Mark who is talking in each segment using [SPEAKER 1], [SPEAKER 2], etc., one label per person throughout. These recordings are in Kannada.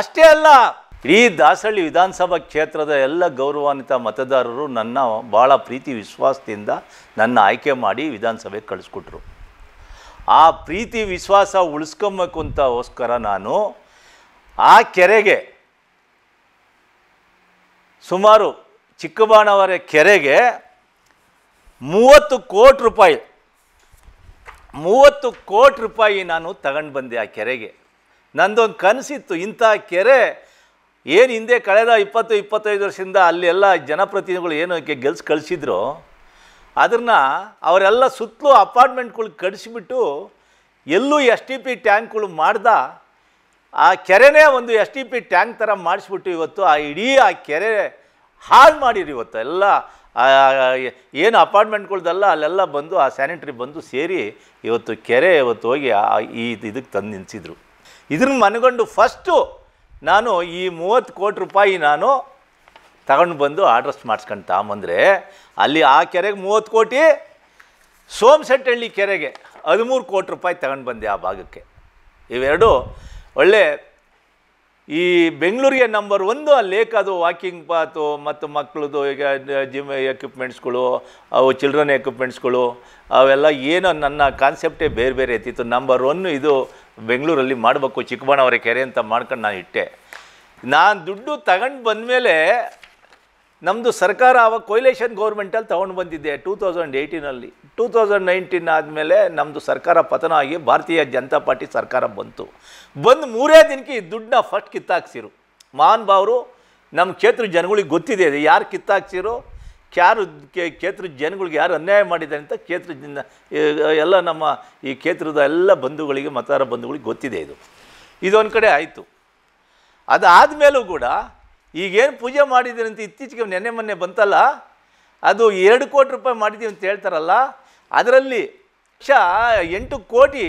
[SPEAKER 1] ಅಷ್ಟೇ ಅಲ್ಲ ಈ ದಾಸಳ್ಳಿ ವಿಧಾನಸಭಾ ಕ್ಷೇತ್ರದ ಎಲ್ಲ ಗೌರವಾನ್ವಿತ ಮತದಾರರು ನನ್ನ ಭಾಳ ಪ್ರೀತಿ ವಿಶ್ವಾಸದಿಂದ ನನ್ನ ಆಯ್ಕೆ ಮಾಡಿ ವಿಧಾನಸಭೆಗೆ ಕಳಿಸ್ಕೊಟ್ರು ಆ ಪ್ರೀತಿ ವಿಶ್ವಾಸ ಉಳಿಸ್ಕೊಬೇಕು ಅಂತಗೋಸ್ಕರ ನಾನು ಆ ಕೆರೆಗೆ ಸುಮಾರು ಚಿಕ್ಕಬಾಣವರ ಕೆರೆಗೆ ಮೂವತ್ತು ಕೋಟಿ ರೂಪಾಯಿ ಮೂವತ್ತು ಕೋಟಿ ರೂಪಾಯಿ ನಾನು ತಗೊಂಡು ಬಂದೆ ಆ ಕೆರೆಗೆ ನಂದೊಂದು ಕನಸಿತ್ತು ಇಂಥ ಕೆರೆ ಏನು ಹಿಂದೆ ಕಳೆದ ಇಪ್ಪತ್ತು ಇಪ್ಪತ್ತೈದು ವರ್ಷದಿಂದ ಅಲ್ಲೆಲ್ಲ ಜನಪ್ರತಿನಿಧಿಗಳು ಏನು ಗೆಲ್ಸ್ ಕಳಿಸಿದ್ರು ಅದನ್ನು ಅವರೆಲ್ಲ ಸುತ್ತಲೂ ಅಪಾರ್ಟ್ಮೆಂಟ್ಗಳು ಕಡಿಸಿಬಿಟ್ಟು ಎಲ್ಲೂ ಎಸ್ ಟಿ ಪಿ ಟ್ಯಾಂಕ್ಗಳು ಮಾಡ್ದ ಆ ಕೆರೆನೇ ಒಂದು ಎಸ್ ಟಿ ಪಿ ಟ್ಯಾಂಕ್ ಥರ ಮಾಡಿಸ್ಬಿಟ್ಟು ಇವತ್ತು ಆ ಇಡೀ ಆ ಕೆರೆ ಹಾಳು ಮಾಡಿರಿ ಇವತ್ತು ಎಲ್ಲ ಏನು ಅಪಾರ್ಟ್ಮೆಂಟ್ಗಳ್ದೆಲ್ಲ ಅಲ್ಲೆಲ್ಲ ಬಂದು ಆ ಸ್ಯಾನಿಟ್ರಿ ಬಂದು ಸೇರಿ ಇವತ್ತು ಕೆರೆ ಇವತ್ತು ಹೋಗಿ ಈ ಇದಕ್ಕೆ ತಂದು ನಿಂತಿದ್ರು ಇದನ್ನು ಮನಗೊಂಡು ಫಸ್ಟು ನಾನು ಈ ಮೂವತ್ತು ಕೋಟಿ ರೂಪಾಯಿ ನಾನು ತಗೊಂಡು ಬಂದು ಆರ್ಡ್ರಸ್ ಮಾಡಿಸ್ಕೊಂಡು ತಗೊಂಬಂದರೆ ಅಲ್ಲಿ ಆ ಕೆರೆಗೆ ಮೂವತ್ತು ಕೋಟಿ ಸೋಮಶೆಟ್ಟಹಳ್ಳಿ ಕೆರೆಗೆ ಹದಿಮೂರು ಕೋಟಿ ರೂಪಾಯಿ ತಗೊಂಡು ಬಂದೆ ಆ ಭಾಗಕ್ಕೆ ಇವೆರಡು ಒಳ್ಳೆ ಈ ಬೆಂಗಳೂರಿಗೆ ನಂಬರ್ ಒಂದು ಆ ಲೇಕ್ ಅದು ವಾಕಿಂಗ್ ಪಾತು ಮತ್ತು ಮಕ್ಕಳದು ಈಗ ಜಿಮ್ ಎಕ್ವಿಪ್ಮೆಂಟ್ಸ್ಗಳು ಅವು ಚಿಲ್ಡ್ರನ್ ಎಕ್ವಿಪ್ಮೆಂಟ್ಸ್ಗಳು ಅವೆಲ್ಲ ಏನೋ ನನ್ನ ಕಾನ್ಸೆಪ್ಟೇ ಬೇರೆ ಬೇರೆ ಇತ್ತಿತ್ತು ನಂಬರ್ ಒನ್ ಇದು ಬೆಂಗಳೂರಲ್ಲಿ ಮಾಡಬೇಕು ಚಿಕ್ಕಬಣ್ಣವರ ಕೆರೆ ಅಂತ ಮಾಡ್ಕೊಂಡು ನಾನು ಇಟ್ಟೆ ನಾನು ದುಡ್ಡು ತಗೊಂಡು ಬಂದಮೇಲೆ ನಮ್ಮದು ಸರ್ಕಾರ ಆವಾಗ ಕೊಯ್ಲೇಷನ್ ಗೌರ್ಮೆಂಟಲ್ಲಿ ತೊಗೊಂಡು ಬಂದಿದ್ದೆ ಟೂ ತೌಸಂಡ್ ಏಯ್ಟೀನಲ್ಲಿ ಟೂ ತೌಸಂಡ್ ನೈನ್ಟೀನ್ ಆದಮೇಲೆ ನಮ್ಮದು ಸರ್ಕಾರ ಪತನ ಆಗಿ ಭಾರತೀಯ ಜನತಾ ಪಾರ್ಟಿ ಸರ್ಕಾರ ಬಂತು ಬಂದು ಮೂರೇ ದಿನಕ್ಕೆ ಈ ದುಡ್ಡನ್ನ ಫಸ್ಟ್ ಕಿತ್ತಾಕ್ಸಿರು ಮಹಾನ್ ಬಾವರು ನಮ್ಮ ಕ್ಷೇತ್ರ ಜನಗಳಿಗೆ ಗೊತ್ತಿದೆ ಯಾರು ಕಿತ್ತಾಕ್ಸಿರು ಯಾರು ಕ್ಷೇತ್ರದ ಜನಗಳಿಗೆ ಯಾರು ಅನ್ಯಾಯ ಮಾಡಿದ್ದಾರೆ ಅಂತ ಕ್ಷೇತ್ರದಿಂದ ಎಲ್ಲ ನಮ್ಮ ಈ ಕ್ಷೇತ್ರದ ಎಲ್ಲ ಬಂಧುಗಳಿಗೆ ಮತಾರ ಬಂಧುಗಳಿಗೆ ಗೊತ್ತಿದೆ ಇದು ಇದೊಂದು ಕಡೆ ಆಯಿತು ಅದಾದ ಮೇಲೂ ಕೂಡ ಈಗೇನು ಪೂಜೆ ಮಾಡಿದ್ದೀರಿ ಅಂತ ಇತ್ತೀಚೆಗೆ ನೆನ್ನೆ ಮೊನ್ನೆ ಬಂತಲ್ಲ ಅದು ಎರಡು ಕೋಟಿ ರೂಪಾಯಿ ಮಾಡಿದ್ದೀವಿ ಅಂತ ಹೇಳ್ತಾರಲ್ಲ ಅದರಲ್ಲಿ ಕ್ಷ ಎಂಟು ಕೋಟಿ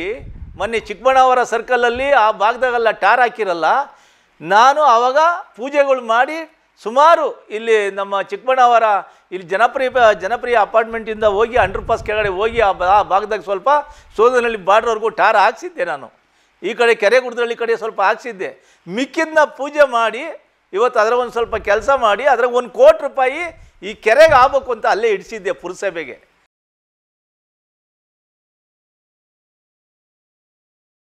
[SPEAKER 1] ಮೊನ್ನೆ ಚಿಕ್ಕಬಣ್ಣವರ ಸರ್ಕಲಲ್ಲಿ ಆ ಭಾಗದಾಗೆಲ್ಲ ಟಾರ್ ಹಾಕಿರಲ್ಲ ನಾನು ಆವಾಗ ಪೂಜೆಗಳು ಮಾಡಿ ಸುಮಾರು ಇಲ್ಲಿ ನಮ್ಮ ಚಿಕ್ಕಬಣ್ಣವರ ಇಲ್ಲಿ ಜನಪ್ರಿಯ ಜನಪ್ರಿಯ ಅಪಾರ್ಟ್ಮೆಂಟಿಂದ ಹೋಗಿ ಅಂಡರ್ ಪಾಸ್ ಕೆಳಗಡೆ ಹೋಗಿ ಆ ಭಾಗದಾಗ ಸ್ವಲ್ಪ ಸೋದನಲ್ಲಿ ಬಾರ್ಡ್ರವರೆಗೂ ಟಾರ್ ಹಾಕ್ಸಿದ್ದೆ ನಾನು ಈ ಕಡೆ ಕೆರೆ ಗುಡ್ದಲ್ಲಿ ಕಡೆ ಸ್ವಲ್ಪ ಹಾಕ್ಸಿದ್ದೆ ಮಿಕ್ಕಿದ್ನ ಪೂಜೆ ಮಾಡಿ ಇವತ್ತು ಅದರ ಒಂದು ಸ್ವಲ್ಪ ಕೆಲಸ ಮಾಡಿ ಅದ್ರಾಗ ಒಂದು ಕೋಟಿ ರೂಪಾಯಿ ಈ ಕೆರೆಗೆ ಆಗ್ಬೇಕು ಅಂತ ಅಲ್ಲೇ ಇಡಿಸಿದ್ದೆ ಪುರಸಭೆಗೆ